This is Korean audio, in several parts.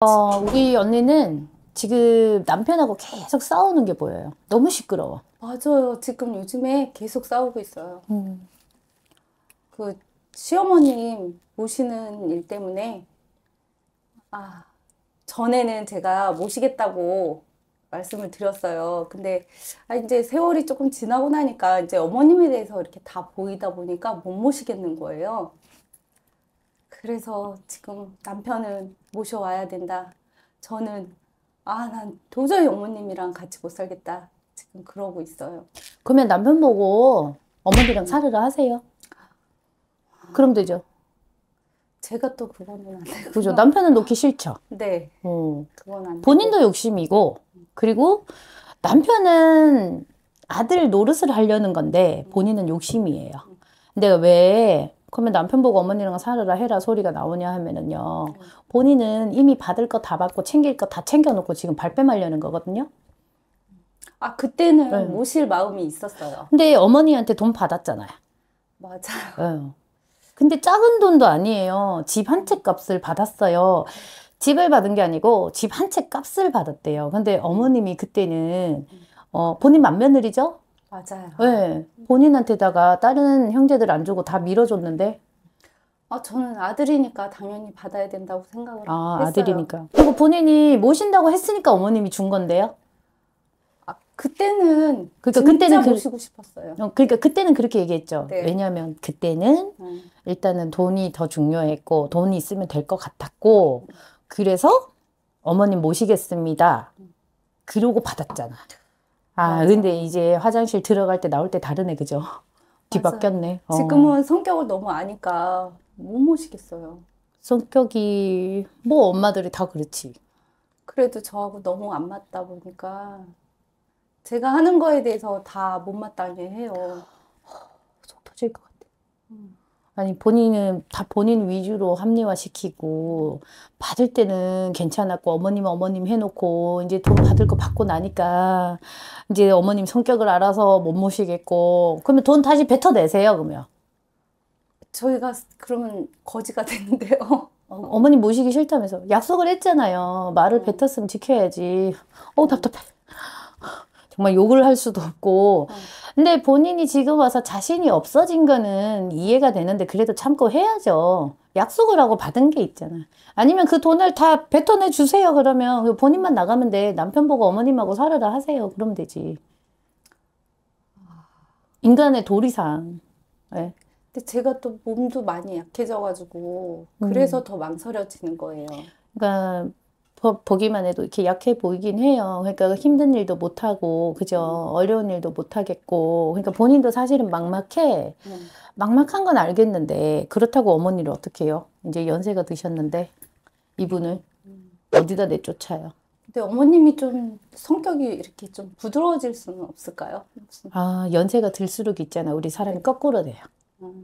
어, 우리 언니는 지금 남편하고 계속 싸우는 게 보여요. 너무 시끄러워. 맞아요. 지금 요즘에 계속 싸우고 있어요. 음. 그 시어머님 모시는 일 때문에 아 전에는 제가 모시겠다고 말씀을 드렸어요. 근데 아 이제 세월이 조금 지나고 나니까 이제 어머님에 대해서 이렇게 다 보이다 보니까 못 모시겠는 거예요. 그래서 지금 남편은 모셔와야 된다. 저는 아, 난 도저히 어머님이랑 같이 못 살겠다. 지금 그러고 있어요. 그러면 남편 보고 어머니랑 살으라 음. 하세요. 그럼 되죠. 제가 또 그거는 안 되고. 그죠. 남편은 놓기 싫죠. 네. 어. 그건 안 본인도 욕심이고, 그리고 남편은 아들 노릇을 하려는 건데, 본인은 욕심이에요. 근데 왜 그러면 남편 보고 어머니랑 살아라 해라 소리가 나오냐 하면은요. 본인은 이미 받을 거 다 받고 챙길 거 다 챙겨놓고 지금 발뺌 하려는 거거든요. 아, 그때는 네. 모실 마음이 있었어요. 근데 어머니한테 돈 받았잖아요. 맞아요. 네. 근데 작은 돈도 아니에요. 집 한 채 값을 받았어요. 집을 받은 게 아니고 집 한 채 값을 받았대요. 근데 어머님이 그때는 어, 본인 맏며느리죠? 맞아요. 네. 본인한테다가 다른 형제들 안 주고 다 밀어줬는데 아, 저는 아들이니까 당연히 받아야 된다고 생각을 아, 했어요. 아들이니까. 그리고 본인이 모신다고 했으니까 어머님이 준 건데요. 아, 그때는 그러니까 그때는 그- 모시고 싶었어요. 어, 그러니까 그때는 그렇게 얘기했죠. 네. 왜냐하면 그때는 음. 일단은 돈이 더 중요했고 돈이 있으면 될 것 같았고 그래서 어머님 모시겠습니다. 그러고 받았잖아. 아, 근데 이제 화장실 들어갈 때 나올 때 다르네, 그죠? 뒤바뀌었네. 어. 지금은 성격을 너무 아니까 못 모시겠어요. 성격이 뭐 엄마들이 다 그렇지. 그래도 저하고 너무 안 맞다 보니까 제가 하는 거에 대해서 다 못마땅해 해요. 속 터질 것 같아. 음. 아니 본인은 다 본인 위주로 합리화시키고 받을 때는 괜찮았고 어머님 어머님 해놓고 이제 돈 받을 거 받고 나니까 이제 어머님 성격을 알아서 못 모시겠고 그러면 돈 다시 뱉어내세요 그러면 저희가 그러면 거지가 됐는데요 어, 어머님 모시기 싫다면서 약속을 했잖아요 말을 어. 뱉었으면 지켜야지 어 답답해 정말 욕을 할 수도 없고. 어. 근데 본인이 지금 와서 자신이 없어진 거는 이해가 되는데 그래도 참고 해야죠. 약속을 하고 받은 게 있잖아. 아니면 그 돈을 다 뱉어내 주세요. 그러면 그 본인만 나가면 돼. 남편 보고 어머님하고 살아라 하세요. 그러면 되지. 인간의 도리상. 네. 근데 제가 또 몸도 많이 약해져가지고 그래서 음. 더 망설여지는 거예요. 그러니까 보기만 해도 이렇게 약해 보이긴 해요. 그러니까 힘든 일도 못하고, 그죠? 음. 어려운 일도 못하겠고. 그러니까 본인도 사실은 막막해. 네. 막막한 건 알겠는데, 그렇다고 어머니를 어떻게 해요? 이제 연세가 드셨는데, 이분을 음. 어디다 내쫓아요? 근데 어머님이 좀 성격이 이렇게 좀 부드러워질 수는 없을까요? 아, 연세가 들수록 있잖아. 우리 사람이 네. 거꾸로 돼요.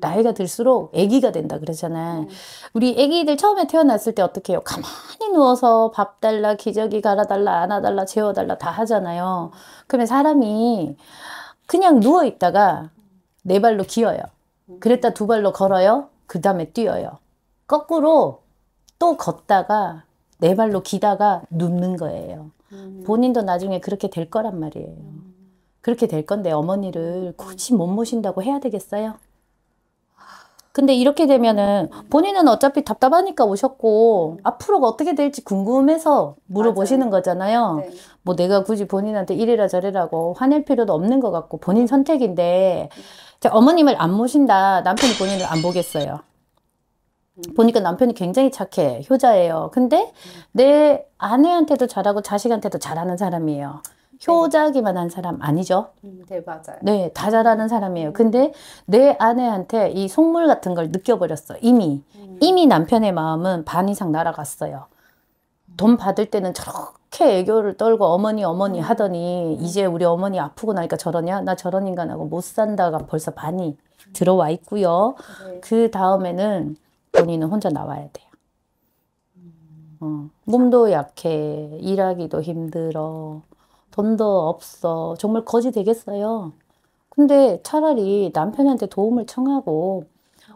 나이가 들수록 아기가 된다 그러잖아. 음. 우리 아기들 처음에 태어났을 때 어떻게 해요? 가만히 누워서 밥 달라, 기저귀 갈아달라, 안아달라, 재워달라 다 하잖아요. 그러면 사람이 그냥 누워있다가 네 발로 기어요. 그랬다 두 발로 걸어요. 그 다음에 뛰어요. 거꾸로 또 걷다가 네 발로 기다가 눕는 거예요. 음. 본인도 나중에 그렇게 될 거란 말이에요. 음. 그렇게 될 건데 어머니를 굳이 못 모신다고 해야 되겠어요? 근데 이렇게 되면은 본인은 어차피 답답하니까 오셨고 앞으로가 어떻게 될지 궁금해서 물어보시는 맞아요. 거잖아요. 네. 뭐 내가 굳이 본인한테 이래라 저래라고 화낼 필요도 없는 것 같고 본인 선택인데 어머님을 안 모신다. 남편이 본인을 안 보겠어요. 음. 보니까 남편이 굉장히 착해 효자예요 근데 내 아내한테도 잘하고 자식한테도 잘하는 사람이에요 효자기만 한 사람 아니죠. 음, 네, 맞아요. 네, 다 잘하는 사람이에요. 음. 근데 내 아내한테 이 속물 같은 걸 느껴버렸어. 이미. 음. 이미 남편의 마음은 반 이상 날아갔어요. 돈 음. 받을 때는 저렇게 애교를 떨고 어머니 어머니 하더니 이제 우리 어머니 아프고 나니까 저러냐? 나 저런 인간하고 못 산다가 벌써 반이 들어와 있고요. 네. 그 다음에는 본인은 혼자 나와야 돼요. 어, 몸도 약해, 일하기도 힘들어. 돈도 없어. 정말 거지 되겠어요. 근데 차라리 남편한테 도움을 청하고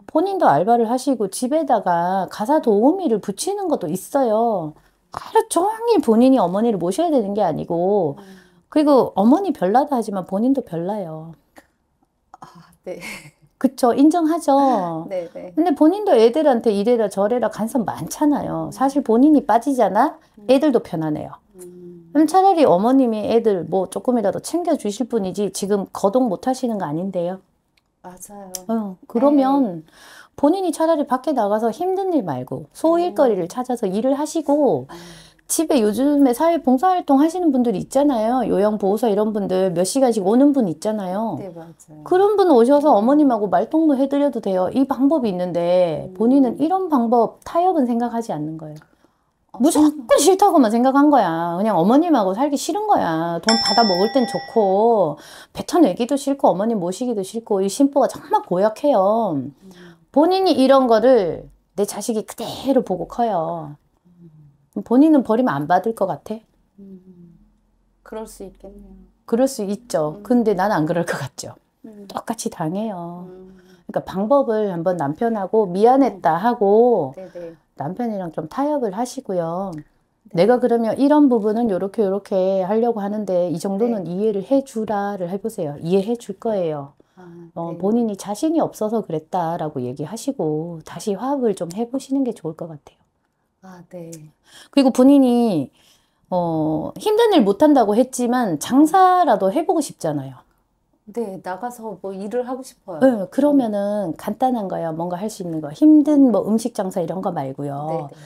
본인도 알바를 하시고 집에다가 가사 도우미를 붙이는 것도 있어요. 하루 종일 본인이 어머니를 모셔야 되는 게 아니고 그리고 어머니 별나다 하지만 본인도 별나요. 아, 네. 그쵸 인정하죠. 네, 네. 근데 본인도 애들한테 이래라 저래라 간섭 많잖아요. 사실 본인이 빠지잖아. 음. 애들도 편안해요. 그럼 차라리 어머님이 애들 뭐 조금이라도 챙겨주실 분이지 지금 거동 못 하시는 거 아닌데요. 맞아요. 어, 그러면 에이. 네. 본인이 차라리 밖에 나가서 힘든 일 말고 소일거리를 음. 찾아서 일을 하시고 에이. 아. 집에 요즘에 사회 봉사활동 하시는 분들 있잖아요. 요양보호사 이런 분들 몇 시간씩 오는 분 있잖아요. 네, 맞아요. 그런 분 오셔서 음. 어머님하고 말동무 해드려도 돼요. 이 방법이 있는데 음. 본인은 이런 방법 타협은 생각하지 않는 거예요. 무조건 싫다고만 생각한 거야. 그냥 어머님하고 살기 싫은 거야. 돈 받아 먹을 땐 좋고 뱉어내기도 싫고 어머님 모시기도 싫고 이 심보가 정말 고약해요. 본인이 이런 거를 내 자식이 그대로 보고 커요. 본인은 버리면 안 받을 것 같아? 그럴 수 있겠네요. 그럴 수 있죠. 음. 근데 난 안 그럴 것 같죠. 음. 똑같이 당해요. 음. 그러니까 방법을 한번 남편하고 미안했다 하고 네네. 네. 남편이랑 좀 타협을 하시고요. 네. 내가 그러면 이런 부분은 요렇게 요렇게 하려고 하는데 이 정도는 네. 이해를 해주라를 해보세요. 이해해 줄 거예요. 아, 어, 네. 본인이 자신이 없어서 그랬다라고 얘기하시고 다시 화합을 좀 해보시는 게 좋을 것 같아요. 아, 네. 그리고 본인이 어, 힘든 일 못한다고 했지만 장사라도 해보고 싶잖아요. 네, 나가서 뭐 일을 하고 싶어요. 네, 음. 그러면은 간단한 거예요. 뭔가 할 수 있는 거. 힘든 뭐 음식 장사 이런 거 말고요. 네네. 네.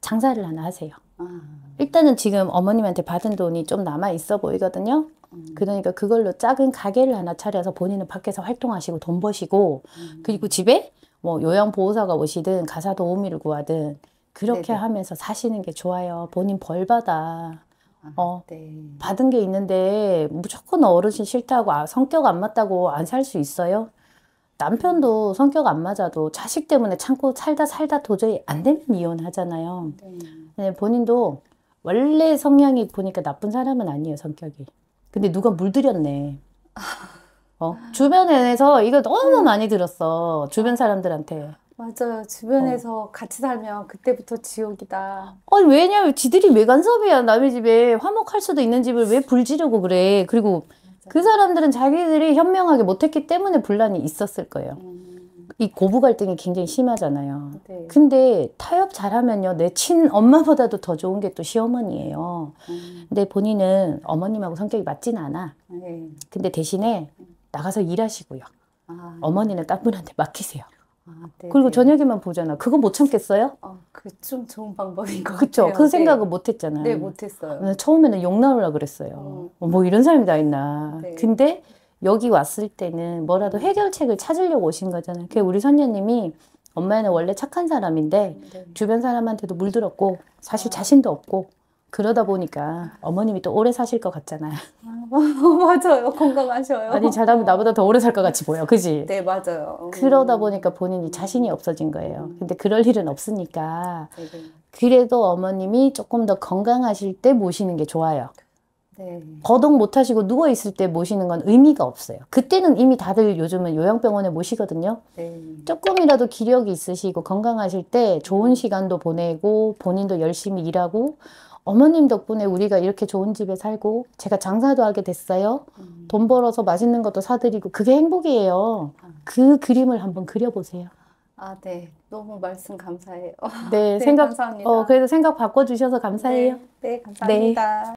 장사를 하나 하세요. 아. 일단은 지금 어머님한테 받은 돈이 좀 남아 있어 보이거든요. 음. 그러니까 그걸로 작은 가게를 하나 차려서 본인은 밖에서 활동하시고 돈 버시고 음. 그리고 집에 뭐 요양보호사가 오시든 가사 도우미를 구하든 그렇게 네네. 네. 하면서 사시는 게 좋아요. 본인 벌 받아. 어, 네. 받은 게 있는데 무조건 어르신 싫다고 아, 성격 안 맞다고 안 살 수 있어요? 남편도 성격 안 맞아도 자식 때문에 참고 살다 살다 도저히 안 되면 이혼하잖아요. 네. 네, 본인도 원래 성향이 보니까 나쁜 사람은 아니에요, 성격이. 근데 누가 물들였네. 어? 주변에서 이거 너무 음. 많이 들었어. 주변 사람들한테. 맞아요. 주변에서 어. 같이 살면 그때부터 지옥이다. 아니, 왜냐면 지들이 왜 간섭이야. 남의 집에 화목할 수도 있는 집을 왜 불지르고 그래. 그리고 맞아. 그 사람들은 자기들이 현명하게 못했기 때문에 분란이 있었을 거예요. 음. 이 고부 갈등이 굉장히 심하잖아요. 네. 근데 타협 잘하면요. 내 친엄마보다도 더 좋은 게 또 시어머니예요. 음. 근데 본인은 어머님하고 성격이 맞진 않아. 네. 근데 대신에 음. 나가서 일하시고요. 아. 어머니는 딴 분한테 맡기세요. 아, 네, 그리고 네. 저녁에만 보잖아. 그거 못 참겠어요? 아, 어, 그좀 좋은 방법인 것 그쵸? 같아요. 그 네. 생각은 못 했잖아요. 네, 못 했어요. 처음에는 욕 나오려고 그랬어요. 어. 어. 뭐 이런 사람이 다 있나. 네. 근데 여기 왔을 때는 뭐라도 해결책을 찾으려고 오신 거잖아요. 그 우리 선녀님이 엄마는 원래 착한 사람인데 음, 네. 주변 사람한테도 물들었고 사실 아. 자신도 없고 그러다 보니까 어머님이 또 오래 사실 것 같잖아요. 아, 뭐, 뭐, 맞아요. 건강하셔요. 아니 잘하면 나보다 더 오래 살 것 같이 보여. 그지? 네, 맞아요. 그러다 음. 보니까 본인이 자신이 없어진 거예요. 음. 근데 그럴 일은 없으니까 네, 네. 그래도 어머님이 조금 더 건강하실 때 모시는 게 좋아요. 네. 거동 못 하시고 누워 있을 때 모시는 건 의미가 없어요. 그때는 이미 다들 요즘은 요양병원에 모시거든요. 네. 조금이라도 기력이 있으시고 건강하실 때 좋은 음. 시간도 보내고 본인도 열심히 일하고 어머님 덕분에 우리가 이렇게 좋은 집에 살고 제가 장사도 하게 됐어요. 음. 돈 벌어서 맛있는 것도 사드리고 그게 행복이에요. 아. 그 그림을 한번 그려보세요. 아, 네. 너무 말씀 감사해요. 네, 네 생각, 감사합니다. 어, 그래도 생각 바꿔주셔서 감사해요. 네, 네 감사합니다. 네.